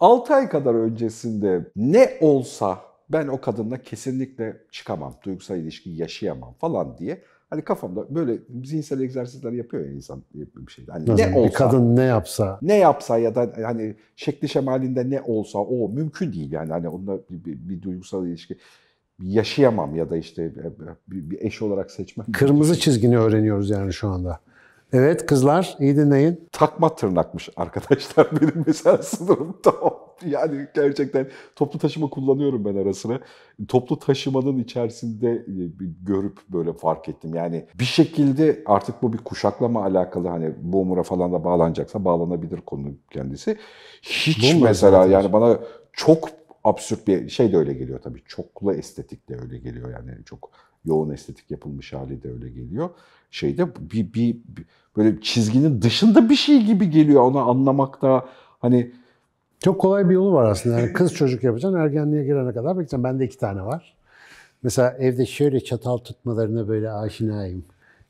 6 ay kadar öncesinde ne olsa ben o kadınla kesinlikle çıkamam, duygusal ilişki yaşayamam falan diye Hani kafamda böyle zihinsel egzersizler yapıyor ya insan bir şey. Hani ne olsa, bir kadın ne yapsa. Ne yapsa ya da hani şekli şemalinde ne olsa o mümkün değil yani hani onunla bir, bir, bir duygusal ilişki yaşayamam ya da işte e, e, bir, bir eş olarak seçmek Kırmızı çizgini öğreniyoruz yani şu anda. Evet kızlar iyi dinleyin. Takma tırnakmış arkadaşlar benim mesela sınırım tamam. Yani gerçekten toplu taşıma kullanıyorum ben arasına. Toplu taşımanın içerisinde e, görüp böyle fark ettim. Yani bir şekilde artık bu bir kuşaklama alakalı hani Boomer'a falan da bağlanacaksa bağlanabilir konu kendisi. Hiç Boomer mesela zaten. yani bana çok absürt bir şey de öyle geliyor tabii. Çoklu estetik de öyle geliyor yani çok yoğun estetik yapılmış hali de öyle geliyor. Şeyde bir, bir, bir böyle çizginin dışında bir şey gibi geliyor onu anlamakta hani çok kolay bir yolu var aslında. Yani kız çocuk yapacaksın ergenliğe girene kadar bekleyeceksin. Bende iki tane var. Mesela evde şöyle çatal tutmalarına böyle aşinayım.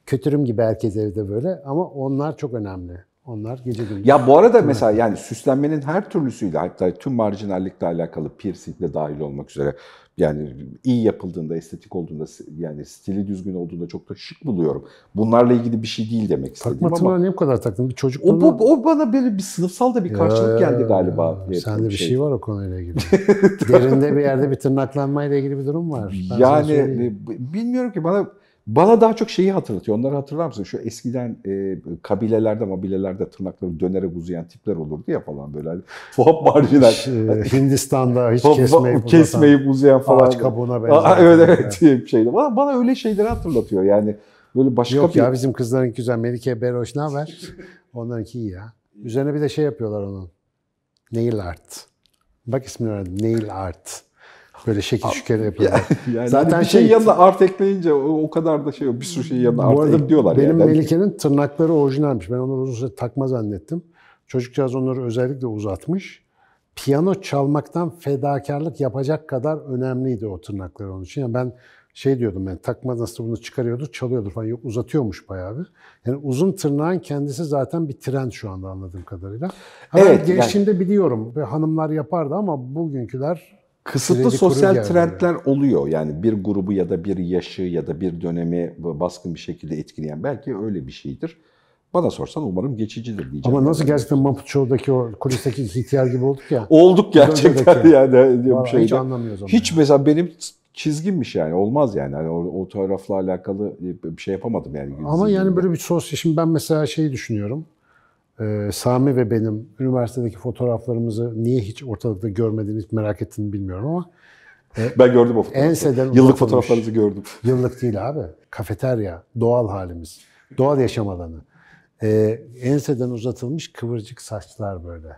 Kötürüm gibi herkes evde böyle ama onlar çok önemli. Onlar gece gündüz. Ya bu arada mesela yani süslenmenin her türlüsüyle hatta tüm marjinallikle alakalı piercing de dahil olmak üzere yani iyi yapıldığında, estetik olduğunda, yani stili düzgün olduğunda çok da şık buluyorum. Bunlarla ilgili bir şey değil demek istedim Takma ama. Takma niye bu kadar taktın? Bir çocuk o, bana... o, bana böyle bir sınıfsal da bir karşılık ya, geldi galiba. Ya, sende bir şey. şey var o konuyla ilgili. Derinde bir yerde bir tırnaklanmayla ilgili bir durum var. Ben yani bilmiyorum ki bana bana daha çok şeyi hatırlatıyor. Onları hatırlar mısın? Şu eskiden e, kabilelerde, mobilelerde tırnakları dönerek uzayan tipler olurdu ya falan böyle. Tuhaf marjinal. E, Hindistan'da hiç kesmeyip, kesmeyip uzayan falan. Ağaç kabuğuna benzer. Aa, evet evet bir şeydi. Bana, bana öyle şeyleri hatırlatıyor yani. Böyle başka Yok bir... ya bizim kızların güzel. Melike Beroş ne haber? Onlarınki iyi ya. Üzerine bir de şey yapıyorlar onun. Nail art. Bak ismini öğrendim. Nail art. Böyle şekil şeker yapıyorlar. yani Zaten hani şey yanına art ekleyince o, o kadar da şey yok. Bir sürü şeyi yanına art arada ekliyorlar. Benim yani. Melike'nin tırnakları orijinalmiş. Ben onları uzun süre takma zannettim. Çocukcağız onları özellikle uzatmış. Piyano çalmaktan fedakarlık yapacak kadar önemliydi o tırnakları onun için. Yani ben şey diyordum ben yani, takma nasıl bunu çıkarıyordu, çalıyordu falan yok uzatıyormuş bayağı bir. Yani uzun tırnağın kendisi zaten bir trend şu anda anladığım kadarıyla. Hani evet, gençliğimde yani... biliyorum hanımlar yapardı ama bugünküler kısıtlı sosyal trendler yani. oluyor. Yani bir grubu ya da bir yaşı ya da bir dönemi baskın bir şekilde etkileyen belki öyle bir şeydir. Bana sorsan umarım geçicidir diyeceğim. Ama nasıl gerçekten Muppet o kulisteki ihtiyar gibi olduk ya. Olduk gerçekten yani. Diyorum şey Hiç anlamıyoruz onu. Hiç yani. mesela benim çizgimmiş yani olmaz yani. Hani o, o tarafla alakalı bir şey yapamadım yani. Ama yani böyle bir sos, şimdi ben mesela şeyi düşünüyorum. Ee, Sami ve benim üniversitedeki fotoğraflarımızı niye hiç ortalıkta görmediğini merak ettiğini bilmiyorum ama e, ben gördüm o fotoğrafları. Enseden Yıllık uzatılmış. fotoğraflarınızı gördüm. Yıllık değil abi. Kafeterya, doğal halimiz, doğal yaşam alanı. E, enseden uzatılmış kıvırcık saçlar böyle.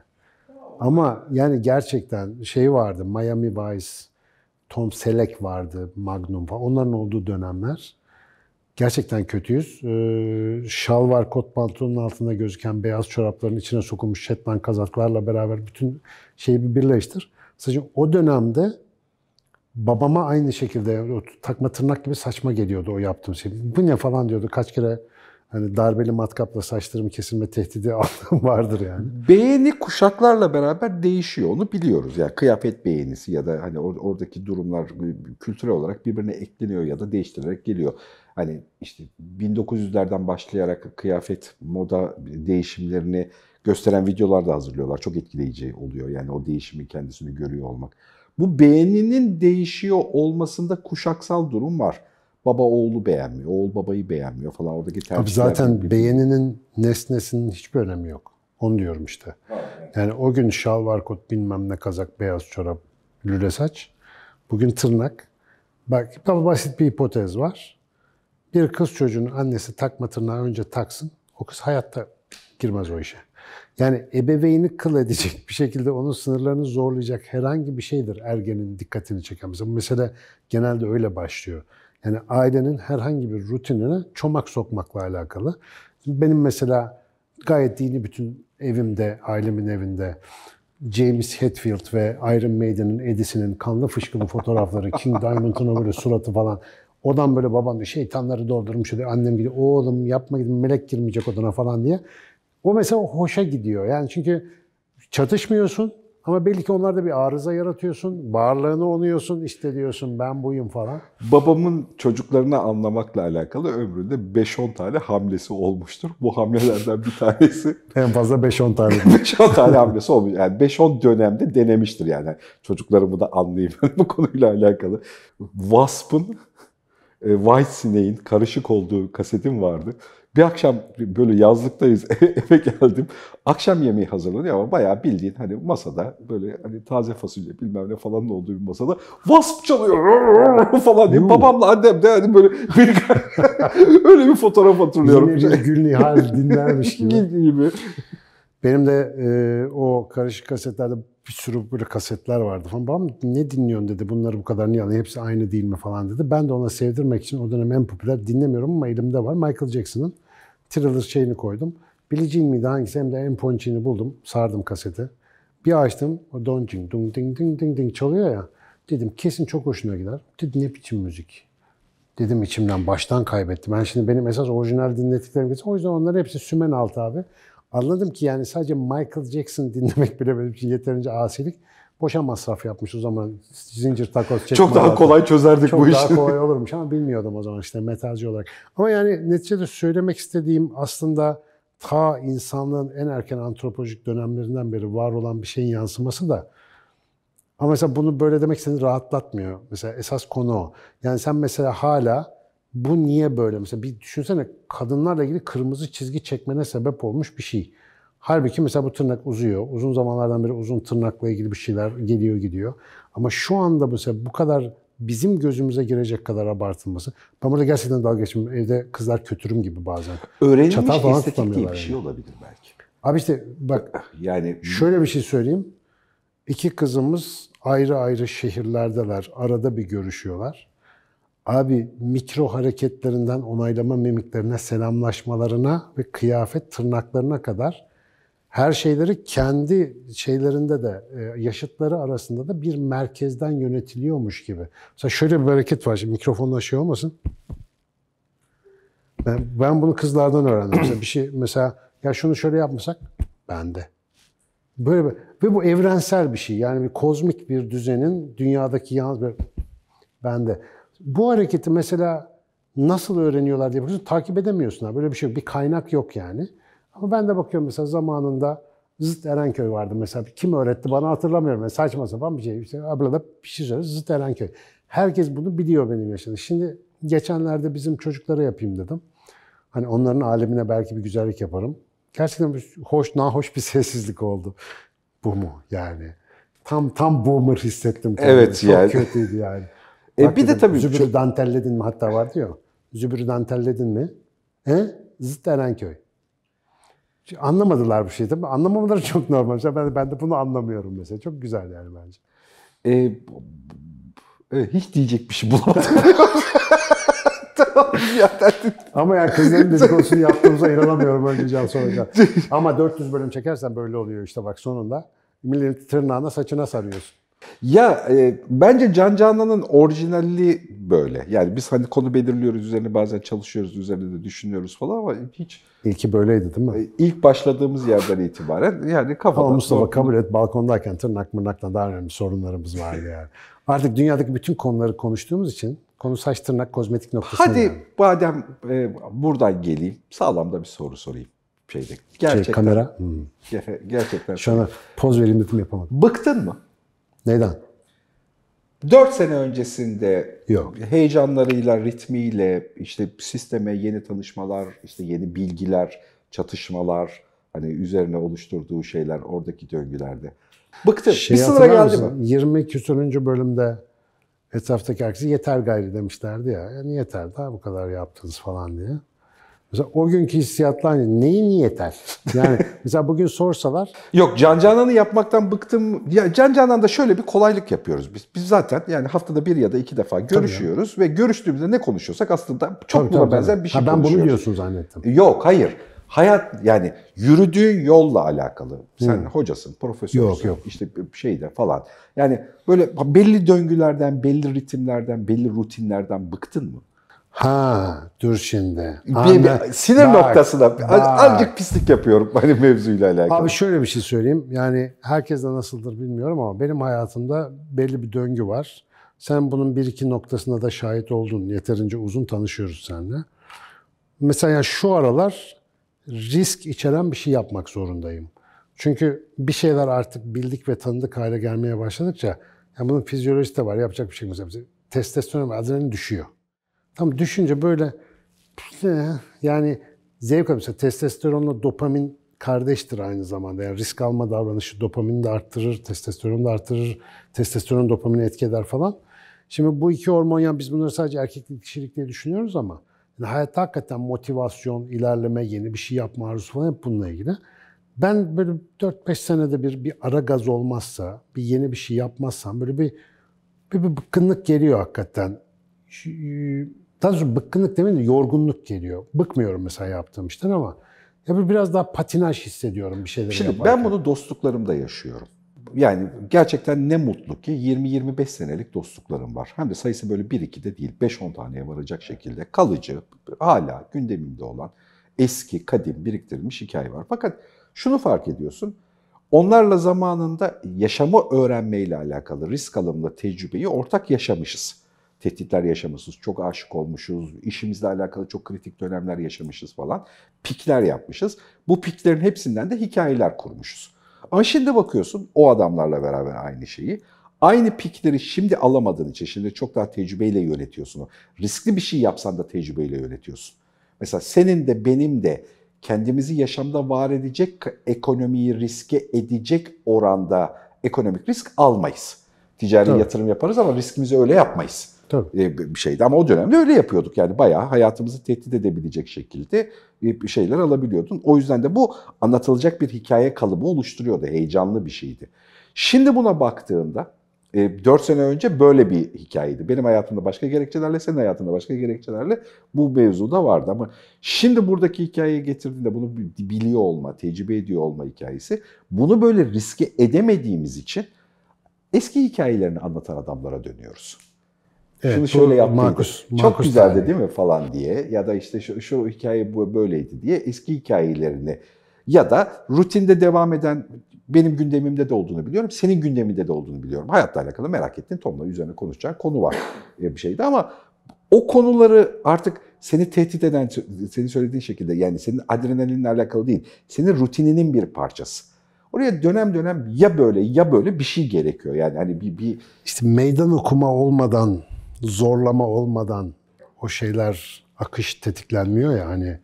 Ama yani gerçekten şey vardı, Miami Vice, Tom Selleck vardı, Magnum falan. Onların olduğu dönemler Gerçekten kötüyüz. Ee, şal var, kot pantolonun altında gözüken beyaz çorapların içine sokulmuş şetman kazaklarla beraber bütün şeyi bir birleştir. Sadece o dönemde babama aynı şekilde o takma tırnak gibi saçma geliyordu o yaptığım şey. Bu ne falan diyordu. Kaç kere hani darbeli matkapla saçlarımı kesilme tehdidi aldığım vardır yani. Beğeni kuşaklarla beraber değişiyor. Onu biliyoruz. Yani kıyafet beğenisi ya da hani oradaki durumlar kültürel olarak birbirine ekleniyor ya da değiştirilerek geliyor. Hani işte 1900'lerden başlayarak kıyafet, moda değişimlerini gösteren videolar da hazırlıyorlar. Çok etkileyici oluyor yani o değişimi kendisini görüyor olmak. Bu beğeninin değişiyor olmasında kuşaksal durum var. Baba oğlu beğenmiyor, oğul babayı beğenmiyor falan oradaki tercihler. Abi zaten beğeninin nesnesinin hiçbir önemi yok. Onu diyorum işte. Yani o gün şal var kot bilmem ne kazak, beyaz çorap, lüle saç. Bugün tırnak. Bak basit bir hipotez var. Bir kız çocuğunun annesi takma tırnağı önce taksın. O kız hayatta girmez o işe. Yani ebeveyni kıl edecek bir şekilde onun sınırlarını zorlayacak herhangi bir şeydir ergenin dikkatini çeken. Mesela bu mesele genelde öyle başlıyor. Yani ailenin herhangi bir rutinine çomak sokmakla alakalı. Benim mesela gayet dini bütün evimde, ailemin evinde James Hetfield ve Iron Maiden'in Edis'inin kanlı fışkılı fotoğrafları, King Diamond'ın öyle suratı falan Odan böyle babam da şeytanları doldurmuş oluyor. Annem gidiyor oğlum yapma gidin melek girmeyecek odana falan diye. O mesela hoşa gidiyor. Yani çünkü çatışmıyorsun ama belli ki onlarda bir arıza yaratıyorsun. Varlığını onuyorsun işte diyorsun ben buyum falan. Babamın çocuklarını anlamakla alakalı ömründe 5-10 tane hamlesi olmuştur. Bu hamlelerden bir tanesi. en fazla 5-10 tane. 5-10 tane hamlesi olmuş. Yani 5-10 dönemde denemiştir yani. Çocuklarımı da anlayayım bu konuyla alakalı. Wasp'ın e, White Sineğin karışık olduğu kasetim vardı. Bir akşam böyle yazlıktayız eve geldim. Akşam yemeği hazırlanıyor ama bayağı bildiğin hani masada böyle hani taze fasulye bilmem ne falan olduğu bir masada wasp çalıyor falan diye. Babamla annem de hani böyle bir öyle bir fotoğraf hatırlıyorum. Yine bir gül nihal dinlermiş gibi. gibi. Benim de e, o karışık kasetlerde bir sürü böyle kasetler vardı falan. Babam ne dinliyorsun dedi bunları bu kadar niye alın hepsi aynı değil mi falan dedi. Ben de ona sevdirmek için o dönem en popüler dinlemiyorum ama elimde var. Michael Jackson'ın Thriller şeyini koydum. Billie Jean miydi hangisi hem de en ponçini buldum. Sardım kaseti. Bir açtım o don cing Ding ding ding ding ding çalıyor ya. Dedim kesin çok hoşuna gider. Dedi ne biçim müzik. Dedim içimden baştan kaybettim. Ben yani şimdi benim esas orijinal dinlettiklerim kesin. O yüzden onları hepsi sümen altı abi. Anladım ki yani sadece Michael Jackson dinlemek bile benim için yeterince asilik. Boşa masraf yapmış o zaman zincir takoz çekme. Çok daha kolay çözerdik Çok bu işi. Çok daha kolay olurmuş ama bilmiyordum o zaman işte metalci olarak. Ama yani neticede söylemek istediğim aslında ta insanlığın en erken antropolojik dönemlerinden beri var olan bir şeyin yansıması da ama mesela bunu böyle demek seni rahatlatmıyor. Mesela esas konu o. Yani sen mesela hala bu niye böyle? Mesela bir düşünsene kadınlarla ilgili kırmızı çizgi çekmene sebep olmuş bir şey. Halbuki mesela bu tırnak uzuyor. Uzun zamanlardan beri uzun tırnakla ilgili bir şeyler geliyor gidiyor. Ama şu anda mesela bu kadar bizim gözümüze girecek kadar abartılması. Ben burada gerçekten dalga geçmiyorum. Evde kızlar kötürüm gibi bazen. Öğrenilmiş Çatal falan estetik diye bir şey olabilir belki. Abi işte bak yani şöyle bir şey söyleyeyim. İki kızımız ayrı ayrı şehirlerdeler. Arada bir görüşüyorlar. Abi mikro hareketlerinden onaylama mimiklerine, selamlaşmalarına ve kıyafet tırnaklarına kadar her şeyleri kendi şeylerinde de e, yaşıtları arasında da bir merkezden yönetiliyormuş gibi. Mesela şöyle bir hareket var. Şimdi mikrofonla şey olmasın. Ben, ben bunu kızlardan öğrendim. mesela bir şey mesela ya şunu şöyle yapmasak bende. Böyle bir, ve bu evrensel bir şey. Yani bir kozmik bir düzenin dünyadaki yalnız böyle bende bu hareketi mesela nasıl öğreniyorlar diye bakıyorsun. Takip edemiyorsun abi. Böyle bir şey yok. Bir kaynak yok yani. Ama ben de bakıyorum mesela zamanında Zıt Erenköy vardı mesela. Kim öğretti bana hatırlamıyorum. Yani saçma sapan bir şey. İşte abla da bir şey söylüyor. Zıt Erenköy. Herkes bunu biliyor benim yaşadığım. Şimdi geçenlerde bizim çocuklara yapayım dedim. Hani onların alemine belki bir güzellik yaparım. Gerçekten bir hoş, nahoş bir sessizlik oldu. Bu mu yani? Tam tam boomer hissettim. Kendimi. Evet Çok yani. Çok kötüydü yani. E, bir de tabii zübürü çok... dantelledin mi hatta var diyor. Zübürü dantelledin mi? He? Zıt Erenköy. Anlamadılar bu şeyi tabii. Anlamamaları çok normal. Ben, ben de bunu anlamıyorum mesela. Çok güzel yani bence. E, e hiç diyecek bir şey bulamadım. Ama ya kızların dedikodusunu yaptığımıza inanamıyorum önce sonra Ama 400 bölüm çekersen böyle oluyor işte bak sonunda. Milletin tırnağına saçına sarıyorsun. Ya e, bence Can Canan'ın orijinalliği böyle. Yani biz hani konu belirliyoruz, üzerine bazen çalışıyoruz, üzerine de düşünüyoruz falan ama hiç... İlki böyleydi değil mi? E, ilk başladığımız yerden itibaren yani kafadan... Ama Mustafa sorun... kabul et balkondayken tırnak mırnakla daha önemli sorunlarımız vardı yani. Artık dünyadaki bütün konuları konuştuğumuz için konu saç tırnak kozmetik noktasında. Hadi yani. badem e, buradan geleyim sağlam da bir soru sorayım şeyde. Şey, Gerçekten. Şey, kamera. Hmm. Gerçekten. Şu an poz verimli yapamadım. Bıktın mı? Neden? 4 sene öncesinde Yok. heyecanlarıyla, ritmiyle, işte sisteme yeni tanışmalar, işte yeni bilgiler, çatışmalar, hani üzerine oluşturduğu şeyler oradaki döngülerde. Bıktım. Şey bir sınıra geldi mi? 20 küsürüncü bölümde etraftaki herkese yeter gayri demişlerdi ya. Yani yeter daha bu kadar yaptınız falan diye. Mesela o günkü hissiyatlar neyin yeter? Yani mesela bugün sorsalar... Yok Can Canan'ı yapmaktan bıktım. Ya Can Canan'da şöyle bir kolaylık yapıyoruz biz. Biz zaten yani haftada bir ya da iki defa görüşüyoruz tabii. ve görüştüğümüzde ne konuşuyorsak aslında çok tabii, buna benzer bir şey ha, ben konuşuyoruz. Ben bunu diyorsun zannettim. Yok hayır. Hayat yani yürüdüğün yolla alakalı. Sen hmm. hocasın, profesörsün, yok, yok. işte şeyde falan. Yani böyle belli döngülerden, belli ritimlerden, belli rutinlerden bıktın mı? Ha, dur şimdi. Bir, bir sinir bak, noktasına azıcık pislik yapıyorum hani mevzuyla alakalı. Abi şöyle bir şey söyleyeyim. Yani herkes de nasıldır bilmiyorum ama benim hayatımda belli bir döngü var. Sen bunun bir iki noktasına da şahit oldun. Yeterince uzun tanışıyoruz seninle. Mesela şu aralar risk içeren bir şey yapmak zorundayım. Çünkü bir şeyler artık bildik ve tanıdık hale gelmeye başladıkça yani bunun fizyolojisi de var. Yapacak bir şeyimiz yok. Testosteron ve adrenalin düşüyor. Tam düşünce böyle yani zevk alıyor. testosteronla dopamin kardeştir aynı zamanda. Yani risk alma davranışı dopamini de arttırır, testosteronu da arttırır, testosteron dopamini etki eder falan. Şimdi bu iki hormon ya biz bunları sadece erkeklik kişilik diye düşünüyoruz ama yani hayatta hakikaten motivasyon, ilerleme, yeni bir şey yapma arzusu falan hep bununla ilgili. Ben böyle 4-5 senede bir bir ara gaz olmazsa, bir yeni bir şey yapmazsam böyle bir bir, bir bıkkınlık geliyor hakikaten. E, daha doğrusu bıkkınlık demeyin de yorgunluk geliyor. Bıkmıyorum mesela yaptığım işten ama ya biraz daha patinaj hissediyorum bir şeyleri Şimdi ben bunu dostluklarımda yaşıyorum. Yani gerçekten ne mutlu ki 20-25 senelik dostluklarım var. Hem de sayısı böyle 1-2 de değil 5-10 taneye varacak şekilde kalıcı, hala gündeminde olan eski, kadim biriktirilmiş hikaye var. Fakat şunu fark ediyorsun. Onlarla zamanında yaşamı öğrenmeyle alakalı risk alımlı tecrübeyi ortak yaşamışız tehditler yaşamışız. Çok aşık olmuşuz, işimizle alakalı çok kritik dönemler yaşamışız falan. Pikler yapmışız. Bu piklerin hepsinden de hikayeler kurmuşuz. Ama şimdi bakıyorsun o adamlarla beraber aynı şeyi. Aynı pikleri şimdi alamadığın için, şimdi çok daha tecrübeyle yönetiyorsun. Riskli bir şey yapsan da tecrübeyle yönetiyorsun. Mesela senin de benim de kendimizi yaşamda var edecek, ekonomiyi riske edecek oranda ekonomik risk almayız. Ticari Tabii. yatırım yaparız ama riskimizi öyle yapmayız. Tabii. Ee, bir şeydi. Ama o dönemde öyle yapıyorduk yani bayağı hayatımızı tehdit edebilecek şekilde bir şeyler alabiliyordun. O yüzden de bu anlatılacak bir hikaye kalıbı oluşturuyordu. Heyecanlı bir şeydi. Şimdi buna baktığında 4 e, sene önce böyle bir hikayeydi. Benim hayatımda başka gerekçelerle, senin hayatında başka gerekçelerle bu mevzuda vardı. Ama şimdi buradaki hikayeye getirdiğinde bunu biliyor olma, tecrübe ediyor olma hikayesi. Bunu böyle riske edemediğimiz için eski hikayelerini anlatan adamlara dönüyoruz. Evet, Şunu şöyle yaptıydı. Çok güzeldi yani. değil mi falan diye ya da işte şu, şu hikaye bu böyleydi diye eski hikayelerini ya da rutinde devam eden benim gündemimde de olduğunu biliyorum, senin gündeminde de olduğunu biliyorum. Hayatla alakalı merak ettiğin Tom'la üzerine konuşacağın konu var bir şeydi ama o konuları artık seni tehdit eden, senin söylediğin şekilde yani senin adrenalinle alakalı değil, senin rutininin bir parçası. Oraya dönem dönem ya böyle ya böyle bir şey gerekiyor. Yani hani bir, bir... işte meydan okuma olmadan zorlama olmadan o şeyler akış tetiklenmiyor ya hani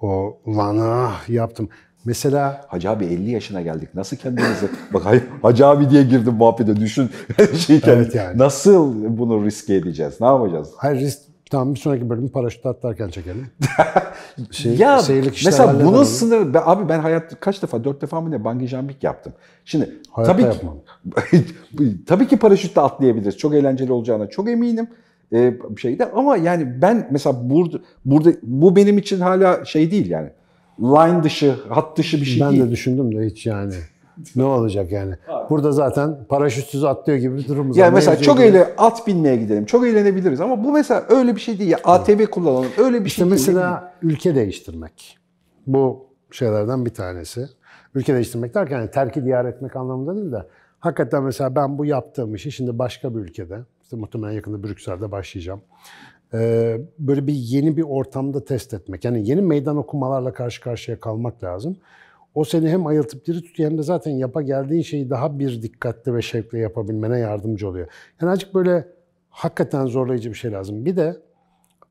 o lan ah! yaptım. Mesela Hacı abi 50 yaşına geldik. Nasıl kendimizi bak Hacı abi diye girdim muhabbete düşün. şeyken, evet yani. Nasıl bunu riske edeceğiz? Ne yapacağız? Hayır risk Tamam bir sonraki bölümü paraşüt atlarken çekelim. şey, ya mesela bunun sınırı... Be, abi ben hayat kaç defa? Dört defa mı ne? Bungee jumping yaptım. Şimdi Hayatta tabii yapmam. ki, tabii ki paraşütle atlayabiliriz. Çok eğlenceli olacağına çok eminim e, şeyde ama yani ben mesela burada burada bu benim için hala şey değil yani line dışı hat dışı bir şey ben değil. Ben de düşündüm de hiç yani ne olacak yani? Burada zaten paraşütsüz atlıyor gibi bir durumumuz var. Yani mesela çok gibi. öyle at binmeye gidelim. Çok eğlenebiliriz ama bu mesela öyle bir şey değil. Ya, ATV kullanalım. Öyle bir işte şey mesela değil. mesela ülke değiştirmek. Bu şeylerden bir tanesi. Ülke değiştirmek derken yani terki diyar etmek anlamında değil de hakikaten mesela ben bu yaptığım işi şimdi başka bir ülkede işte muhtemelen yakında Brüksel'de başlayacağım ee, böyle bir yeni bir ortamda test etmek. Yani yeni meydan okumalarla karşı karşıya kalmak lazım. O seni hem ayıltıp diri tutuyor hem de zaten yapa geldiğin şeyi daha bir dikkatli ve şevkle yapabilmene yardımcı oluyor. Yani azıcık böyle hakikaten zorlayıcı bir şey lazım. Bir de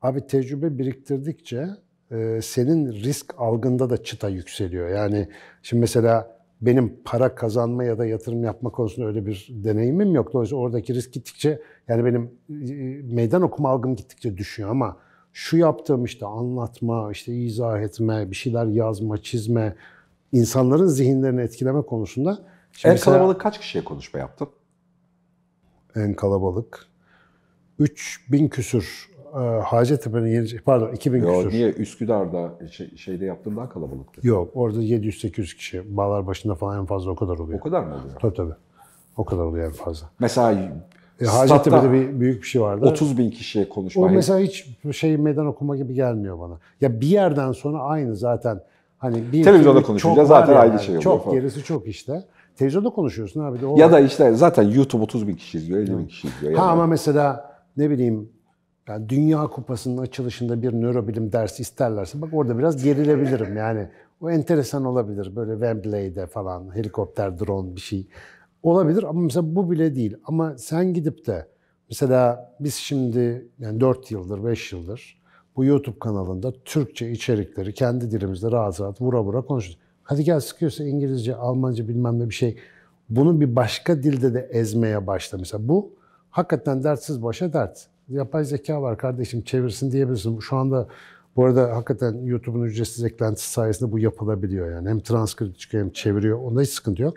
abi tecrübe biriktirdikçe e, senin risk algında da çıta yükseliyor. Yani şimdi mesela benim para kazanma ya da yatırım yapma konusunda öyle bir deneyimim yok. Dolayısıyla oradaki risk gittikçe yani benim e, e, meydan okuma algım gittikçe düşüyor ama şu yaptığım işte anlatma, işte izah etme, bir şeyler yazma, çizme, insanların zihinlerini etkileme konusunda. Şimdi en kalabalık mesela, kaç kişiye konuşma yaptın? En kalabalık 3000 küsür e, Hacettepe'nin yeni pardon 2000 Yo, küsür. Niye Üsküdar'da e, şey, şeyde yaptığın daha kalabalıktı? Yok orada 700-800 kişi. Bağlar başında falan en fazla o kadar oluyor. O kadar mı oluyor? Tabii tabii. O kadar oluyor en fazla. Mesela e, Hacettepe'de bir büyük bir şey vardı. 30 bin kişiye konuşma. O mesela hiç şey meydan okuma gibi gelmiyor bana. Ya bir yerden sonra aynı zaten Hani bir Televizyonda konuşunca zaten aynı yani. şey oluyor. Çok falan. gerisi çok işte. Televizyonda konuşuyorsun abi de. O ya da işte zaten YouTube 30 bin kişi izliyor, 50 bin kişi izliyor. Yani. Ha ama mesela ne bileyim yani Dünya Kupası'nın açılışında bir nörobilim dersi isterlerse bak orada biraz gerilebilirim yani. O enteresan olabilir böyle Wembley'de falan helikopter, drone bir şey olabilir ama mesela bu bile değil. Ama sen gidip de mesela biz şimdi yani 4 yıldır, 5 yıldır bu YouTube kanalında Türkçe içerikleri kendi dilimizde rahat rahat vura vura konuşuyoruz. Hadi gel sıkıyorsa İngilizce, Almanca bilmem ne bir şey. Bunu bir başka dilde de ezmeye başla. Mesela bu hakikaten dertsiz başa dert. Yapay zeka var kardeşim çevirsin diyebilirsin. Şu anda bu arada hakikaten YouTube'un ücretsiz eklentisi sayesinde bu yapılabiliyor yani. Hem transkript çıkıyor hem çeviriyor. Onda hiç sıkıntı yok.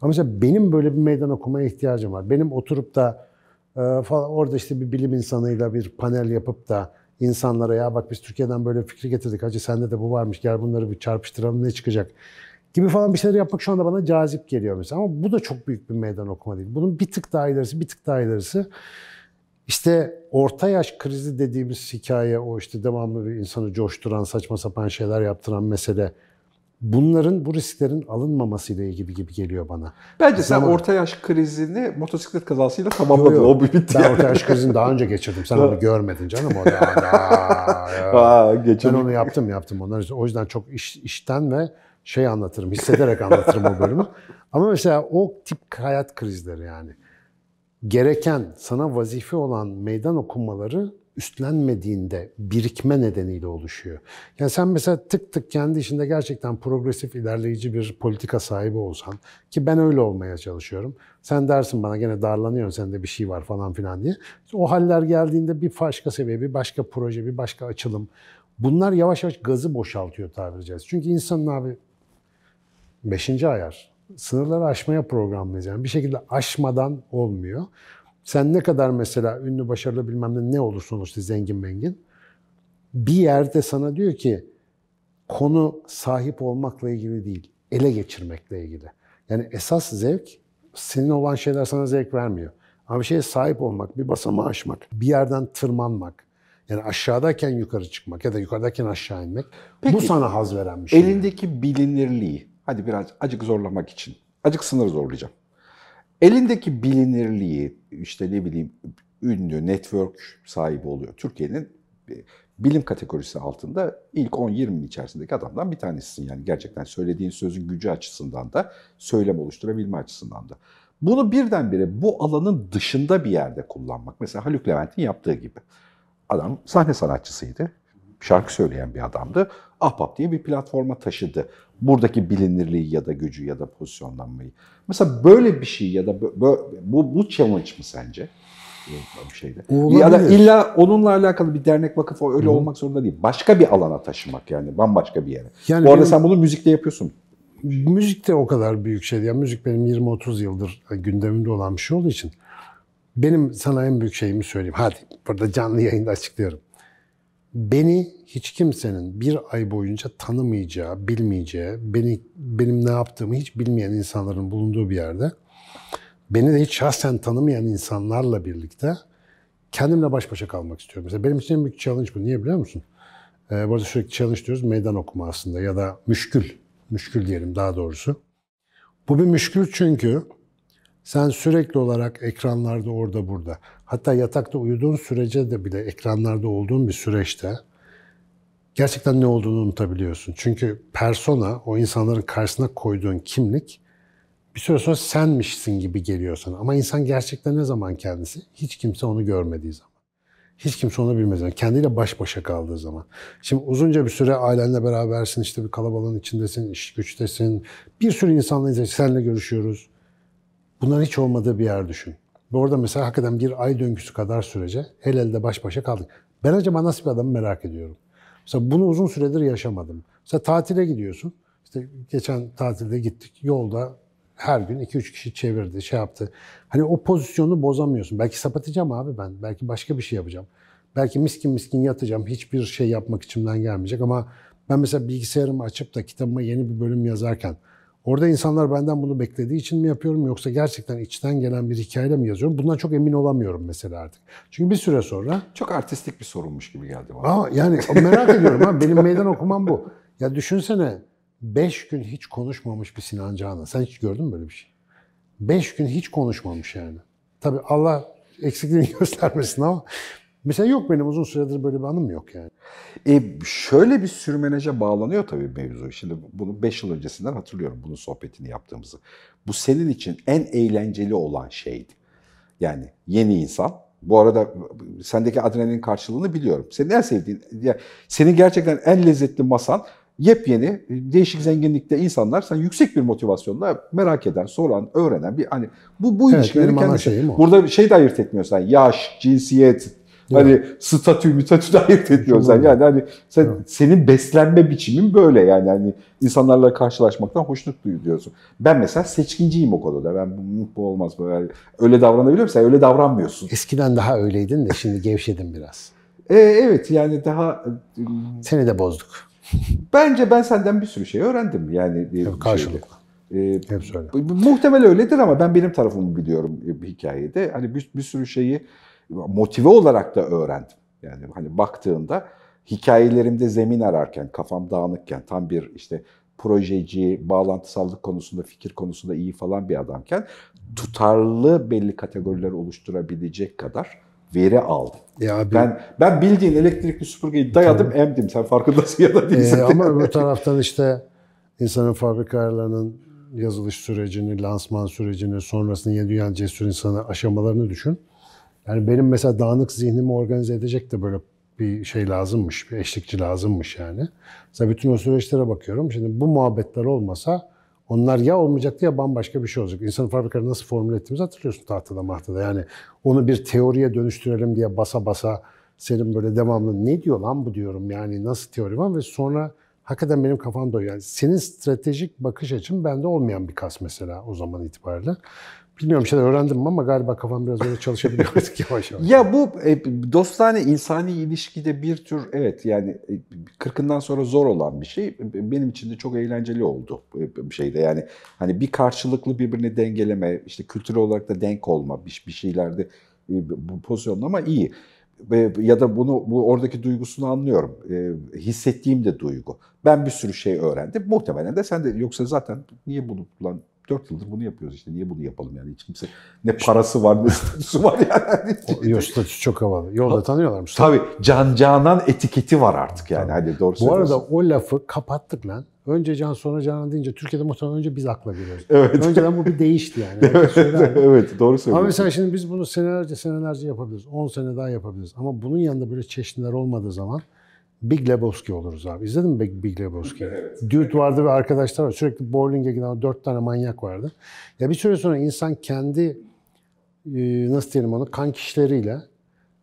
Ama mesela benim böyle bir meydan okumaya ihtiyacım var. Benim oturup da e, falan orada işte bir bilim insanıyla bir panel yapıp da insanlara ya bak biz Türkiye'den böyle fikri getirdik. Hacı sende de bu varmış gel bunları bir çarpıştıralım ne çıkacak gibi falan bir şeyler yapmak şu anda bana cazip geliyor mesela. Ama bu da çok büyük bir meydan okuma değil. Bunun bir tık daha ilerisi, bir tık daha ilerisi işte orta yaş krizi dediğimiz hikaye o işte devamlı bir insanı coşturan, saçma sapan şeyler yaptıran mesele bunların bu risklerin alınmaması ile ilgili gibi geliyor bana. Bence sen orta yaş krizini motosiklet kazasıyla tamamladın. Yo, yo. O bitti ben yani. orta yaş krizini daha önce geçirdim. Sen onu görmedin canım. O da, Ben onu yaptım yaptım. onları. o yüzden çok iş, işten ve şey anlatırım, hissederek anlatırım o bölümü. Ama mesela o tip hayat krizleri yani gereken sana vazife olan meydan okumaları üstlenmediğinde birikme nedeniyle oluşuyor. Yani sen mesela tık tık kendi işinde gerçekten progresif, ilerleyici bir politika sahibi olsan ki ben öyle olmaya çalışıyorum. Sen dersin bana gene darlanıyorsun, sende bir şey var falan filan diye. O haller geldiğinde bir başka sebebi, başka proje, bir başka açılım. Bunlar yavaş yavaş gazı boşaltıyor tabiri caizse. Çünkü insanın abi beşinci ayar sınırları aşmaya programlıyız. bir şekilde aşmadan olmuyor. Sen ne kadar mesela ünlü, başarılı bilmem ne, ne olursun olursun zengin mengin. Bir yerde sana diyor ki konu sahip olmakla ilgili değil, ele geçirmekle ilgili. Yani esas zevk senin olan şeyler sana zevk vermiyor. Ama bir şeye sahip olmak, bir basamağı aşmak, bir yerden tırmanmak. Yani aşağıdayken yukarı çıkmak ya da yukarıdayken aşağı inmek. Peki, bu sana haz veren bir şey. Elindeki yani. bilinirliği, hadi biraz acık zorlamak için, acık sınır zorlayacağım. Elindeki bilinirliği işte ne bileyim ünlü network sahibi oluyor. Türkiye'nin bilim kategorisi altında ilk 10-20 içerisindeki adamdan bir tanesisin. Yani gerçekten söylediğin sözün gücü açısından da söylem oluşturabilme açısından da. Bunu birdenbire bu alanın dışında bir yerde kullanmak. Mesela Haluk Levent'in yaptığı gibi. Adam sahne sanatçısıydı. Şarkı söyleyen bir adamdı. Ahbap diye bir platforma taşıdı buradaki bilinirliği ya da gücü ya da pozisyonlanmayı. Mesela böyle bir şey ya da bu bu challenge mı sence? Ee, şeyde. Ya da illa onunla alakalı bir dernek vakıfı öyle Hı. olmak zorunda değil. Başka bir alana taşımak yani bambaşka bir yere. Yani Bu arada benim, sen bunu müzikte yapıyorsun. Müzikte o kadar büyük şey değil. Yani müzik benim 20-30 yıldır gündemimde olan bir şey olduğu için benim sana en büyük şeyimi söyleyeyim. Hadi burada canlı yayında açıklıyorum beni hiç kimsenin bir ay boyunca tanımayacağı, bilmeyeceği, beni benim ne yaptığımı hiç bilmeyen insanların bulunduğu bir yerde beni de hiç şahsen tanımayan insanlarla birlikte kendimle baş başa kalmak istiyorum. Mesela benim için en büyük challenge bu. Niye biliyor musun? Ee, bu arada sürekli challenge diyoruz. Meydan okuma aslında ya da müşkül. Müşkül diyelim daha doğrusu. Bu bir müşkül çünkü sen sürekli olarak ekranlarda orada burada hatta yatakta uyuduğun sürece de bile ekranlarda olduğun bir süreçte gerçekten ne olduğunu unutabiliyorsun. Çünkü persona, o insanların karşısına koyduğun kimlik bir süre sonra senmişsin gibi geliyor sana. Ama insan gerçekten ne zaman kendisi? Hiç kimse onu görmediği zaman. Hiç kimse onu bilmediği, Yani kendiyle baş başa kaldığı zaman. Şimdi uzunca bir süre ailenle berabersin, işte bir kalabalığın içindesin, iş güçtesin. Bir sürü insanla senle görüşüyoruz. Bunların hiç olmadığı bir yer düşün. Ve orada mesela hakikaten bir ay döngüsü kadar sürece el elde baş başa kaldık. Ben acaba nasıl bir adamı merak ediyorum. Mesela bunu uzun süredir yaşamadım. Mesela tatile gidiyorsun. İşte geçen tatilde gittik. Yolda her gün 2-3 kişi çevirdi, şey yaptı. Hani o pozisyonu bozamıyorsun. Belki sapatacağım abi ben. Belki başka bir şey yapacağım. Belki miskin miskin yatacağım. Hiçbir şey yapmak içimden gelmeyecek ama ben mesela bilgisayarımı açıp da kitabıma yeni bir bölüm yazarken Orada insanlar benden bunu beklediği için mi yapıyorum yoksa gerçekten içten gelen bir hikayeyle mi yazıyorum? Bundan çok emin olamıyorum mesela artık. Çünkü bir süre sonra... Çok artistik bir sorunmuş gibi geldi bana. Aa, yani merak ediyorum. Ha, benim meydan okumam bu. Ya düşünsene 5 gün hiç konuşmamış bir Sinan Canan. Sen hiç gördün mü böyle bir şey? 5 gün hiç konuşmamış yani. Tabii Allah eksikliğini göstermesin ama Mesela yok benim uzun süredir böyle bir anım yok yani. E, şöyle bir sürmenece bağlanıyor tabii mevzu. Şimdi bunu 5 yıl öncesinden hatırlıyorum bunun sohbetini yaptığımızı. Bu senin için en eğlenceli olan şeydi. Yani yeni insan, bu arada sendeki adrenalin karşılığını biliyorum. Senin en sevdiğin, senin gerçekten en lezzetli masan yepyeni, değişik zenginlikte insanlar sen yüksek bir motivasyonla merak eden, soran, öğrenen bir hani bu bu evet, ilişkilerin kendisi. Burada şey de ayırt etmiyorsun. Yani yaş, cinsiyet, hani statü mütatü de ayırt ediyorsun sen. Yani hani sen, evet. senin beslenme biçimin böyle yani. Hani insanlarla karşılaşmaktan hoşnut duyuyorsun. Ben mesela seçkinciyim o konuda. Ben bu, bu olmaz böyle. Öyle davranabiliyorum. Sen öyle davranmıyorsun. Eskiden daha öyleydin de şimdi gevşedim biraz. E, evet yani daha... E, Seni de bozduk. Bence ben senden bir sürü şey öğrendim. Yani Tabii karşılıklı. E, Hep öyle. Muhtemel öyledir ama ben benim tarafımı biliyorum hikayede. Hani bir, bir sürü şeyi motive olarak da öğrendim. Yani hani baktığında hikayelerimde zemin ararken, kafam dağınıkken, tam bir işte projeci, bağlantısallık konusunda, fikir konusunda iyi falan bir adamken tutarlı belli kategoriler oluşturabilecek kadar veri aldım. Ya bir, ben ben bildiğin elektrikli süpürgeyi dayadım, tabii. emdim. Sen farkındasın ya da ee, değilsin. Ee, ama öbür taraftan işte insanın fabrika yazılış sürecini, lansman sürecini, sonrasında yeni dünyanın cesur insanı aşamalarını düşün. Yani benim mesela dağınık zihnimi organize edecek de böyle bir şey lazımmış, bir eşlikçi lazımmış yani. Mesela bütün o süreçlere bakıyorum. Şimdi bu muhabbetler olmasa onlar ya olmayacaktı ya bambaşka bir şey olacak. İnsan fabrikaları nasıl formüle ettiğimizi hatırlıyorsun tahtada mahtada. Yani onu bir teoriye dönüştürelim diye basa basa senin böyle devamlı ne diyor lan bu diyorum yani nasıl teori var ve sonra hakikaten benim kafam doyuyor. Yani senin stratejik bakış açın bende olmayan bir kas mesela o zaman itibariyle. Bilmiyorum şeyler öğrendim ama galiba kafam biraz öyle çalışabiliyor artık yavaş yavaş. Ya bu e, dostane insani ilişkide bir tür evet yani e, kırkından sonra zor olan bir şey. Benim için de çok eğlenceli oldu bir şeyde yani hani bir karşılıklı birbirini dengeleme işte kültürel olarak da denk olma bir, bir şeylerde e, bu pozisyonlama iyi ya da bunu bu oradaki duygusunu anlıyorum. E, hissettiğim de duygu. Ben bir sürü şey öğrendim. Muhtemelen de sen de yoksa zaten niye bunu kullan 4 yıldır bunu yapıyoruz işte. Niye bunu yapalım yani? Hiç kimse ne parası var ne statüsü var yani. Yok statüsü çok havalı. Yolda tanıyorlarmış. Tabii Can Canan etiketi var artık yani. Tabii. Hadi doğru Bu arada o lafı kapattık lan. Önce Can sonra Canan deyince Türkiye'de muhtemelen önce biz akla geliyoruz. Evet. Önceden bu bir değişti yani. evet, evet doğru söylüyorsun. Ama sen şimdi biz bunu senelerce senelerce yapabiliriz. 10 sene daha yapabiliriz. Ama bunun yanında böyle çeşitler olmadığı zaman Big Lebowski oluruz abi. İzledin mi Big Lebowski Evet. Dude vardı ve arkadaşlar var. Sürekli bowling'e giden dört tane manyak vardı. Ya bir süre sonra insan kendi e, nasıl diyelim onu kan kişileriyle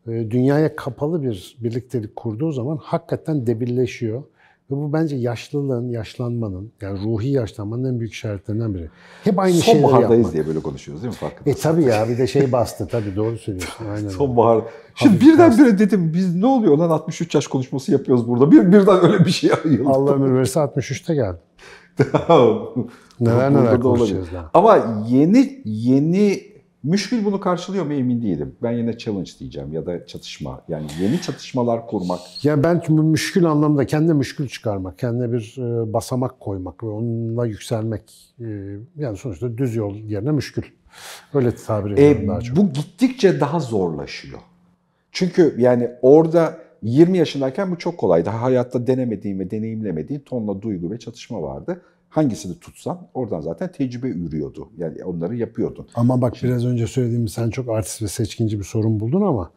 e, dünyaya kapalı bir birliktelik kurduğu zaman hakikaten debilleşiyor. Ve bu bence yaşlılığın, yaşlanmanın, yani ruhi yaşlanmanın en büyük işaretlerinden biri. Hep aynı Son şeyleri yapmak. Sonbahardayız diye böyle konuşuyoruz değil mi farkında? E tabii ya bir de şey bastı tabii doğru söylüyorsun. Aynen. Sonbahar. Şimdi birdenbire dedim biz ne oluyor lan 63 yaş konuşması yapıyoruz burada. Bir, birden öyle bir şey ayıldı. Allah ömür verirse 63'te geldi. neler neler konuşacağız. Ama yeni yeni Müşkül bunu karşılıyor mu emin değilim. Ben yine challenge diyeceğim ya da çatışma. Yani yeni çatışmalar kurmak. Yani ben tüm müşkül anlamda kendi müşkül çıkarmak, kendi bir e, basamak koymak ve onunla yükselmek. E, yani sonuçta düz yol yerine müşkül. Öyle tabir e, ediyorum e, daha çok. Bu gittikçe daha zorlaşıyor. Çünkü yani orada 20 yaşındayken bu çok kolaydı. Hayatta denemediğim ve deneyimlemediğim tonla duygu ve çatışma vardı hangisini tutsan oradan zaten tecrübe ürüyordu. Yani onları yapıyordun. Ama bak Şimdi, biraz önce söylediğim sen çok artist ve seçkinci bir sorun buldun ama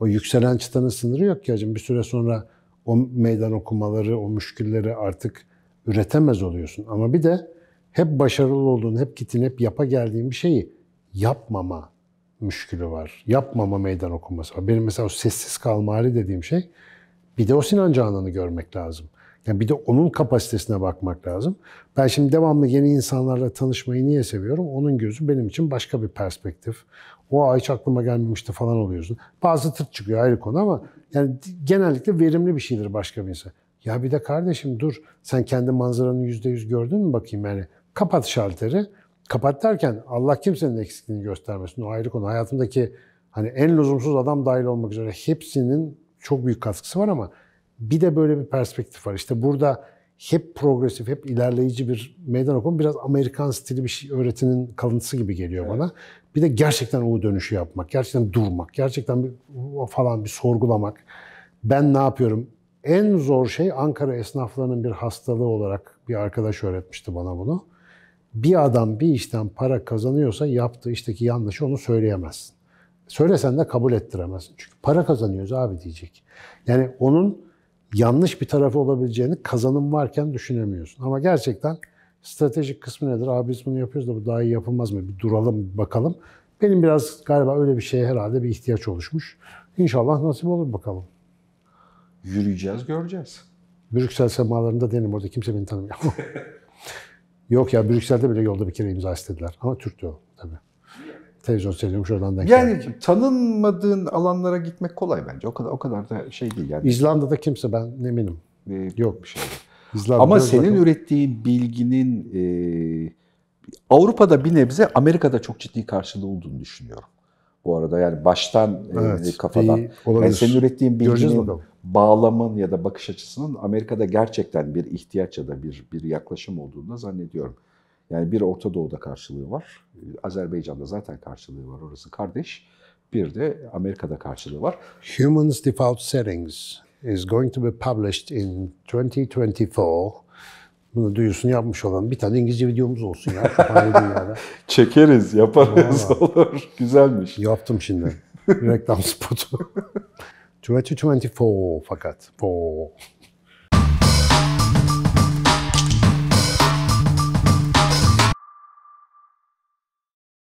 o yükselen çıtanın sınırı yok ki hacım. Bir süre sonra o meydan okumaları, o müşkülleri artık üretemez oluyorsun. Ama bir de hep başarılı olduğun, hep kitin, hep yapa geldiğin bir şeyi yapmama müşkülü var. Yapmama meydan okuması var. Benim mesela o sessiz kalma hali dediğim şey bir de o Sinan Canan'ı görmek lazım. Yani bir de onun kapasitesine bakmak lazım. Ben şimdi devamlı yeni insanlarla tanışmayı niye seviyorum? Onun gözü benim için başka bir perspektif. O hiç aklıma gelmemişti falan oluyorsun. Bazı tırt çıkıyor ayrı konu ama yani genellikle verimli bir şeydir başka bir insan. Ya bir de kardeşim dur sen kendi manzaranı yüz gördün mü bakayım yani. Kapat şalteri. Kapat derken Allah kimsenin eksikliğini göstermesin. O ayrı konu. Hayatımdaki hani en lüzumsuz adam dahil olmak üzere hepsinin çok büyük katkısı var ama bir de böyle bir perspektif var. İşte burada hep progresif, hep ilerleyici bir meydan okuma biraz Amerikan stili bir şey, öğretinin kalıntısı gibi geliyor evet. bana. Bir de gerçekten o dönüşü yapmak, gerçekten durmak, gerçekten bir, falan bir sorgulamak. Ben ne yapıyorum? En zor şey Ankara esnaflarının bir hastalığı olarak bir arkadaş öğretmişti bana bunu. Bir adam bir işten para kazanıyorsa yaptığı işteki yanlışı onu söyleyemezsin. Söylesen de kabul ettiremezsin. Çünkü para kazanıyoruz abi diyecek. Yani onun yanlış bir tarafı olabileceğini kazanım varken düşünemiyorsun. Ama gerçekten stratejik kısmı nedir? Abi biz bunu yapıyoruz da bu daha iyi yapılmaz mı? Bir duralım, bir bakalım. Benim biraz galiba öyle bir şeye herhalde bir ihtiyaç oluşmuş. İnşallah nasip olur bakalım. Yürüyeceğiz, göreceğiz. Brüksel semalarında değilim. Orada kimse beni tanımıyor. Yok ya Brüksel'de bile yolda bir kere imza istediler. Ama Türk'tü o tabii televizyon seyrediyorum oradan denk Yani geldim. tanınmadığın alanlara gitmek kolay bence. O kadar o kadar da şey değil yani. İzlanda'da kimse ben eminim. Ee, Yok bir şey. İzlanda'da Ama senin zaten... ürettiğin bilginin e, Avrupa'da bir nebze Amerika'da çok ciddi karşılığı olduğunu düşünüyorum. Bu arada yani baştan e, evet, kafadan. Iyi, yani senin ürettiğin bilginin bağlamın ya da bakış açısının Amerika'da gerçekten bir ihtiyaç ya da bir, bir yaklaşım olduğunu da zannediyorum. Yani bir Orta Doğu'da karşılığı var. Ee, Azerbaycan'da zaten karşılığı var. Orası kardeş. Bir de Amerika'da karşılığı var. Humans Default Settings is going to be published in 2024. Bunu duyurusunu yapmış olan bir tane İngilizce videomuz olsun ya. Çekeriz, yaparız Vallahi. olur. Güzelmiş. Yaptım şimdi. Reklam spotu. 2024 fakat. 4.